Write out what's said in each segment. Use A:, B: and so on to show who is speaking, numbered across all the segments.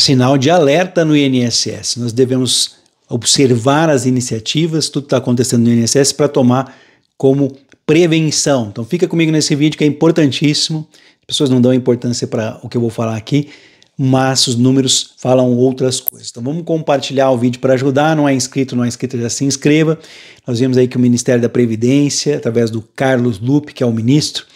A: sinal de alerta no INSS. Nós devemos observar as iniciativas, tudo que está acontecendo no INSS, para tomar como prevenção. Então fica comigo nesse vídeo que é importantíssimo. As pessoas não dão importância para o que eu vou falar aqui, mas os números falam outras coisas. Então vamos compartilhar o vídeo para ajudar. Não é inscrito, não é inscrito, já se inscreva. Nós vimos aí que o Ministério da Previdência, através do Carlos Lupe, que é o ministro,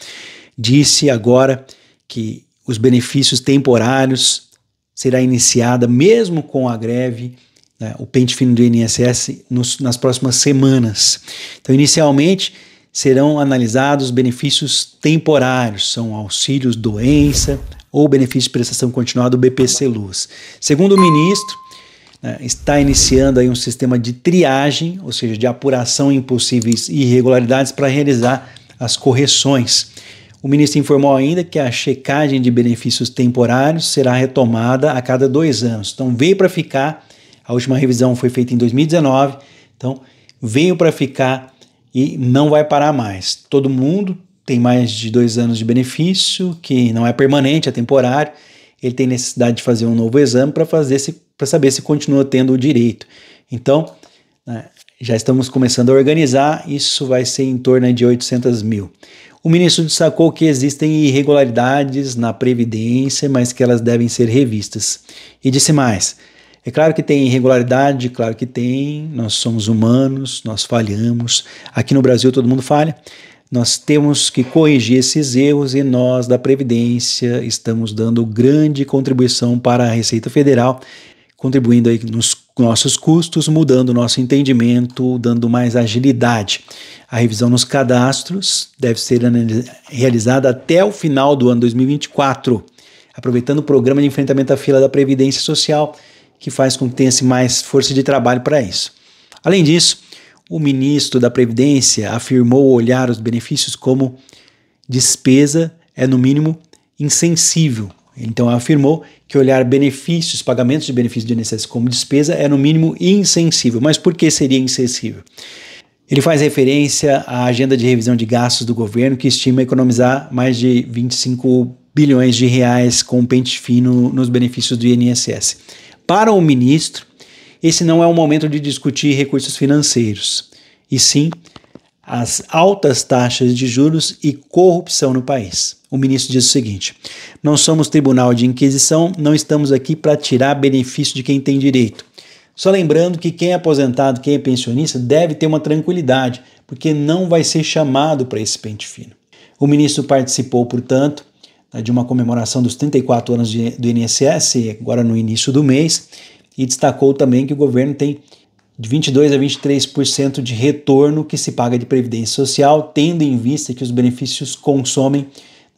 A: disse agora que os benefícios temporários será iniciada, mesmo com a greve, né, o pente fino do INSS, nos, nas próximas semanas. Então, inicialmente, serão analisados benefícios temporários, são auxílios doença ou benefício de prestação continuada do BPC Luz. Segundo o ministro, né, está iniciando aí um sistema de triagem, ou seja, de apuração em possíveis irregularidades para realizar as correções. O ministro informou ainda que a checagem de benefícios temporários será retomada a cada dois anos. Então, veio para ficar. A última revisão foi feita em 2019. Então, veio para ficar e não vai parar mais. Todo mundo tem mais de dois anos de benefício, que não é permanente, é temporário. Ele tem necessidade de fazer um novo exame para fazer se para saber se continua tendo o direito. Então, né, já estamos começando a organizar, isso vai ser em torno de 800 mil. O ministro destacou que existem irregularidades na Previdência, mas que elas devem ser revistas. E disse mais: é claro que tem irregularidade, claro que tem, nós somos humanos, nós falhamos. Aqui no Brasil todo mundo falha. Nós temos que corrigir esses erros e nós, da Previdência, estamos dando grande contribuição para a Receita Federal, contribuindo aí nos nossos custos, mudando nosso entendimento, dando mais agilidade. A revisão nos cadastros deve ser realizada até o final do ano 2024, aproveitando o programa de enfrentamento à fila da Previdência Social, que faz com que tenha-se mais força de trabalho para isso. Além disso, o ministro da Previdência afirmou olhar os benefícios como despesa é, no mínimo, insensível então afirmou que olhar benefícios, pagamentos de benefícios do INSS como despesa é no mínimo insensível. Mas por que seria insensível? Ele faz referência à agenda de revisão de gastos do governo, que estima economizar mais de 25 bilhões de reais com um pente fino nos benefícios do INSS. Para o ministro, esse não é o momento de discutir recursos financeiros, e sim as altas taxas de juros e corrupção no país. O ministro diz o seguinte: Não somos tribunal de inquisição, não estamos aqui para tirar benefício de quem tem direito. Só lembrando que quem é aposentado, quem é pensionista, deve ter uma tranquilidade, porque não vai ser chamado para esse pente fino. O ministro participou, portanto, né, de uma comemoração dos 34 anos do INSS, agora no início do mês, e destacou também que o governo tem de 22 a 23% de retorno que se paga de previdência social, tendo em vista que os benefícios consomem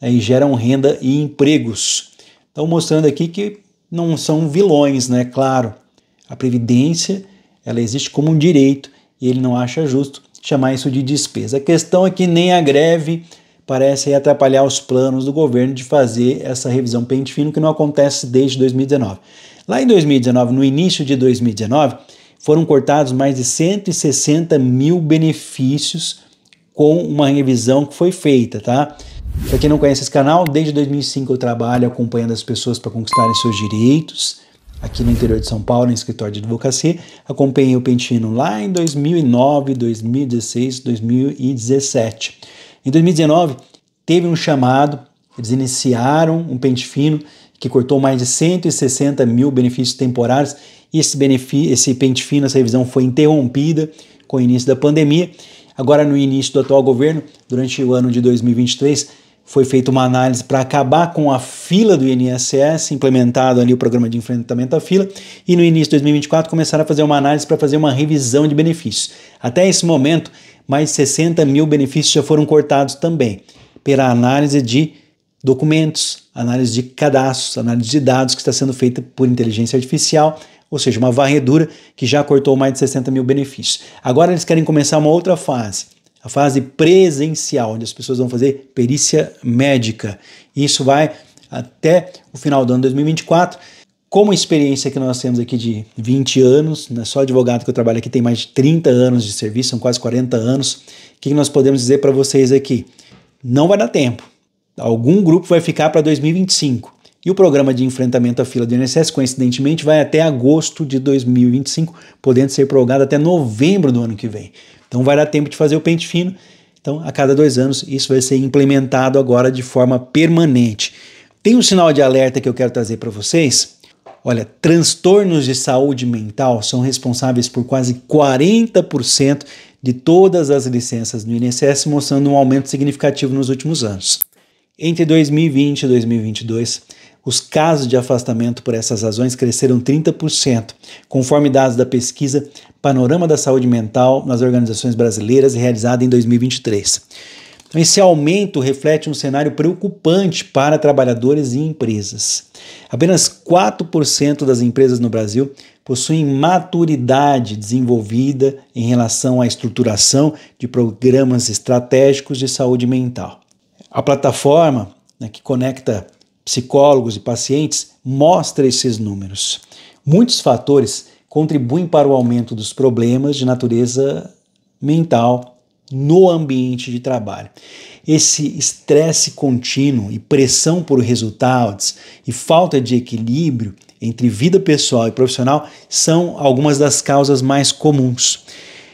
A: né, e geram renda e empregos. Então, mostrando aqui que não são vilões, né? Claro, a previdência ela existe como um direito e ele não acha justo chamar isso de despesa. A questão é que nem a greve parece atrapalhar os planos do governo de fazer essa revisão pente fino que não acontece desde 2019. Lá em 2019, no início de 2019, foram cortados mais de 160 mil benefícios com uma revisão que foi feita, tá? Para quem não conhece esse canal, desde 2005 eu trabalho acompanhando as pessoas para conquistarem seus direitos aqui no interior de São Paulo, em escritório de advocacia. Acompanhei o Pentino lá em 2009, 2016, 2017. Em 2019, teve um chamado, eles iniciaram um pente fino que cortou mais de 160 mil benefícios temporários. E esse, benefício, esse pente fino, essa revisão foi interrompida com o início da pandemia. Agora, no início do atual governo, durante o ano de 2023, foi feita uma análise para acabar com a fila do INSS, implementado ali o programa de enfrentamento à fila, e no início de 2024 começaram a fazer uma análise para fazer uma revisão de benefícios. Até esse momento, mais de 60 mil benefícios já foram cortados também, pela análise de documentos, análise de cadastros, análise de dados que está sendo feita por inteligência artificial, ou seja, uma varredura que já cortou mais de 60 mil benefícios. Agora eles querem começar uma outra fase, a fase presencial, onde as pessoas vão fazer perícia médica. Isso vai até o final do ano 2024. Como experiência que nós temos aqui de 20 anos, né, só advogado que eu trabalho aqui tem mais de 30 anos de serviço, são quase 40 anos, o que nós podemos dizer para vocês aqui? Não vai dar tempo Algum grupo vai ficar para 2025. E o programa de enfrentamento à fila do INSS, coincidentemente, vai até agosto de 2025, podendo ser prorrogado até novembro do ano que vem. Então vai dar tempo de fazer o pente fino. Então, a cada dois anos, isso vai ser implementado agora de forma permanente. Tem um sinal de alerta que eu quero trazer para vocês. Olha, transtornos de saúde mental são responsáveis por quase 40% de todas as licenças no INSS, mostrando um aumento significativo nos últimos anos. Entre 2020 e 2022, os casos de afastamento por essas razões cresceram 30%, conforme dados da pesquisa Panorama da Saúde Mental nas Organizações Brasileiras, realizada em 2023. Então, esse aumento reflete um cenário preocupante para trabalhadores e empresas. Apenas 4% das empresas no Brasil possuem maturidade desenvolvida em relação à estruturação de programas estratégicos de saúde mental. A plataforma né, que conecta psicólogos e pacientes mostra esses números. Muitos fatores contribuem para o aumento dos problemas de natureza mental no ambiente de trabalho. Esse estresse contínuo e pressão por resultados e falta de equilíbrio entre vida pessoal e profissional são algumas das causas mais comuns.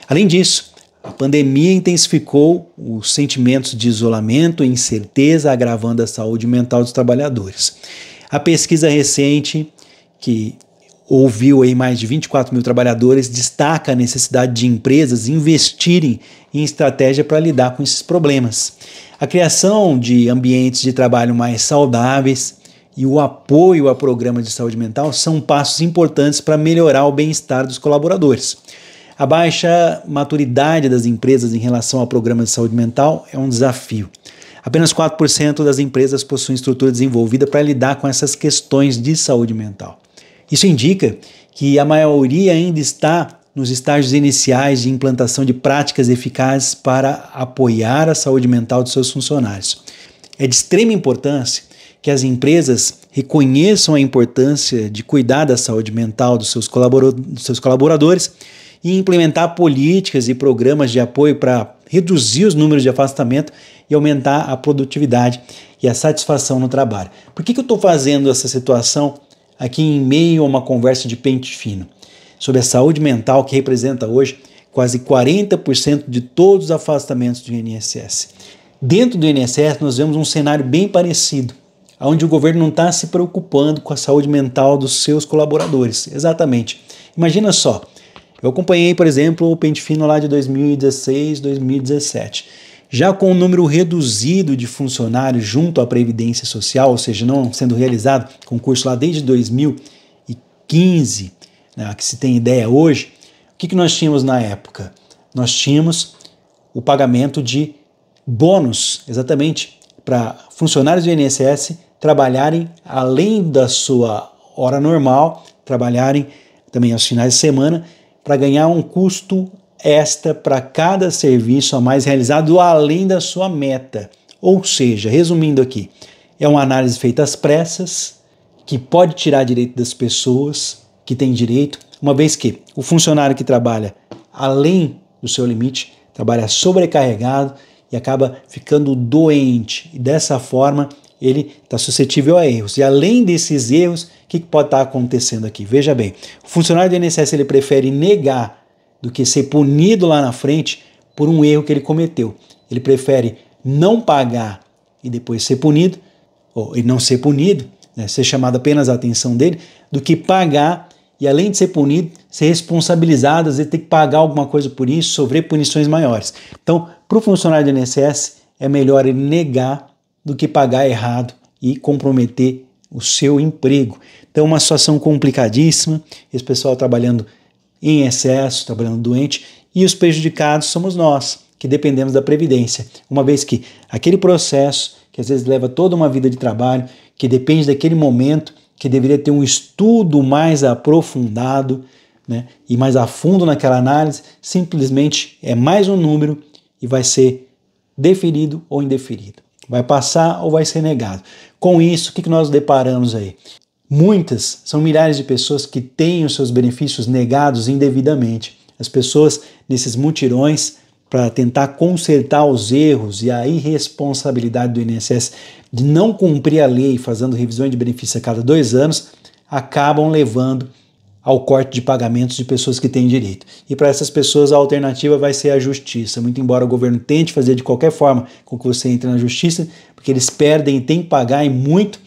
A: Além disso, a pandemia intensificou os sentimentos de isolamento e incerteza, agravando a saúde mental dos trabalhadores. A pesquisa recente, que ouviu aí mais de 24 mil trabalhadores, destaca a necessidade de empresas investirem em estratégia para lidar com esses problemas. A criação de ambientes de trabalho mais saudáveis e o apoio a programas de saúde mental são passos importantes para melhorar o bem-estar dos colaboradores. A baixa maturidade das empresas em relação a programas de saúde mental é um desafio. Apenas 4% das empresas possuem estrutura desenvolvida para lidar com essas questões de saúde mental. Isso indica que a maioria ainda está nos estágios iniciais de implantação de práticas eficazes para apoiar a saúde mental de seus funcionários. É de extrema importância que as empresas reconheçam a importância de cuidar da saúde mental dos seus, colaboradores e implementar políticas e programas de apoio para reduzir os números de afastamento e aumentar a produtividade e a satisfação no trabalho. Por que, que eu estou fazendo essa situação aqui em meio a uma conversa de pente fino sobre a saúde mental que representa hoje quase 40% de todos os afastamentos do INSS? Dentro do INSS, nós vemos um cenário bem parecido onde o governo não está se preocupando com a saúde mental dos seus colaboradores. Exatamente. Imagina só, eu acompanhei, por exemplo, o pente fino lá de 2016, 2017. Já com o um número reduzido de funcionários junto à Previdência Social, ou seja, não sendo realizado concurso lá desde 2015, né, que se tem ideia hoje, o que, que nós tínhamos na época? Nós tínhamos o pagamento de bônus, exatamente, para funcionários do INSS trabalharem além da sua hora normal, trabalharem também aos finais de semana para ganhar um custo extra para cada serviço a mais realizado além da sua meta. Ou seja, resumindo aqui, é uma análise feita às pressas, que pode tirar direito das pessoas que têm direito, uma vez que o funcionário que trabalha além do seu limite trabalha sobrecarregado e acaba ficando doente. E dessa forma, ele está suscetível a erros. E além desses erros, o que pode estar tá acontecendo aqui? Veja bem, o funcionário do INSS ele prefere negar do que ser punido lá na frente por um erro que ele cometeu. Ele prefere não pagar e depois ser punido, ou e não ser punido, né, ser chamado apenas a atenção dele, do que pagar e além de ser punido, ser responsabilizado, às vezes ter que pagar alguma coisa por isso, sofrer punições maiores. Então, para o funcionário do INSS, é melhor ele negar do que pagar errado e comprometer o seu emprego. Então, é uma situação complicadíssima, esse pessoal trabalhando em excesso, trabalhando doente, e os prejudicados somos nós, que dependemos da Previdência, uma vez que aquele processo, que às vezes leva toda uma vida de trabalho, que depende daquele momento, que deveria ter um estudo mais aprofundado né, e mais a fundo naquela análise, simplesmente é mais um número e vai ser deferido ou indeferido vai passar ou vai ser negado. Com isso, o que nós deparamos aí? Muitas são milhares de pessoas que têm os seus benefícios negados indevidamente. As pessoas nesses mutirões para tentar consertar os erros e a irresponsabilidade do INSS de não cumprir a lei, fazendo revisões de benefício a cada dois anos, acabam levando ao corte de pagamentos de pessoas que têm direito. E para essas pessoas a alternativa vai ser a justiça. Muito embora o governo tente fazer de qualquer forma com que você entre na justiça, porque eles perdem e têm que pagar e muito,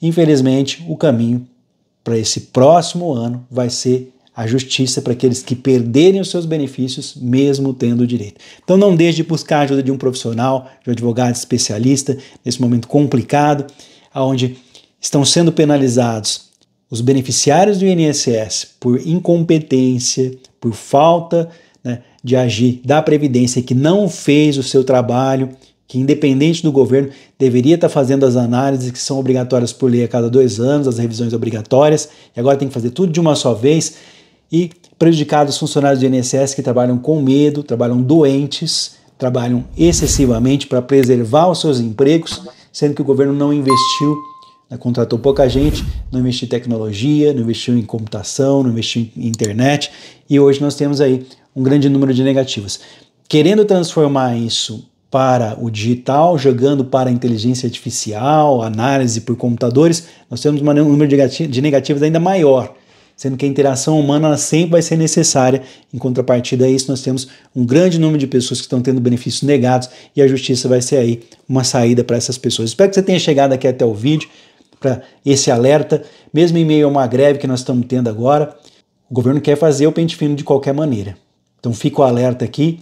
A: infelizmente o caminho para esse próximo ano vai ser a justiça para aqueles que perderem os seus benefícios, mesmo tendo o direito. Então não deixe de buscar a ajuda de um profissional, de um advogado especialista, nesse momento complicado, onde estão sendo penalizados os beneficiários do INSS, por incompetência, por falta né, de agir da Previdência, que não fez o seu trabalho, que independente do governo, deveria estar tá fazendo as análises que são obrigatórias por lei a cada dois anos, as revisões obrigatórias, e agora tem que fazer tudo de uma só vez, e prejudicar os funcionários do INSS que trabalham com medo, trabalham doentes, trabalham excessivamente para preservar os seus empregos, sendo que o governo não investiu né? contratou pouca gente, não investiu em tecnologia, não investiu em computação, não investiu em internet, e hoje nós temos aí um grande número de negativas. Querendo transformar isso para o digital, jogando para a inteligência artificial, análise por computadores, nós temos um número de negativas ainda maior, sendo que a interação humana sempre vai ser necessária. Em contrapartida a isso, nós temos um grande número de pessoas que estão tendo benefícios negados e a justiça vai ser aí uma saída para essas pessoas. Espero que você tenha chegado aqui até o vídeo para esse alerta, mesmo em meio a uma greve que nós estamos tendo agora, o governo quer fazer o pente fino de qualquer maneira. Então fica o alerta aqui.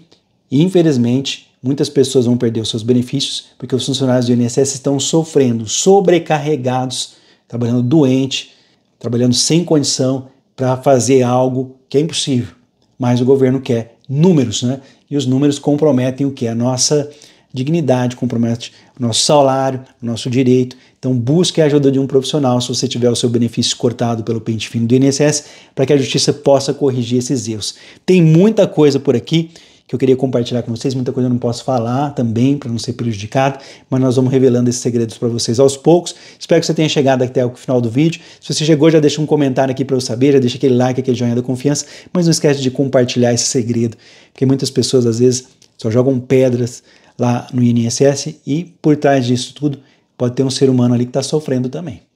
A: Infelizmente, muitas pessoas vão perder os seus benefícios porque os funcionários do INSS estão sofrendo, sobrecarregados, trabalhando doente, trabalhando sem condição para fazer algo que é impossível. Mas o governo quer números, né? E os números comprometem o que? A nossa dignidade, compromete o nosso salário, o nosso direito. Então, busque a ajuda de um profissional se você tiver o seu benefício cortado pelo pente fino do INSS, para que a justiça possa corrigir esses erros. Tem muita coisa por aqui que eu queria compartilhar com vocês, muita coisa eu não posso falar também para não ser prejudicado, mas nós vamos revelando esses segredos para vocês aos poucos. Espero que você tenha chegado até o final do vídeo. Se você chegou, já deixa um comentário aqui para eu saber, já deixa aquele like, aquele joinha da confiança, mas não esquece de compartilhar esse segredo, porque muitas pessoas às vezes só jogam pedras lá no INSS e por trás disso tudo pode ter um ser humano ali que está sofrendo também.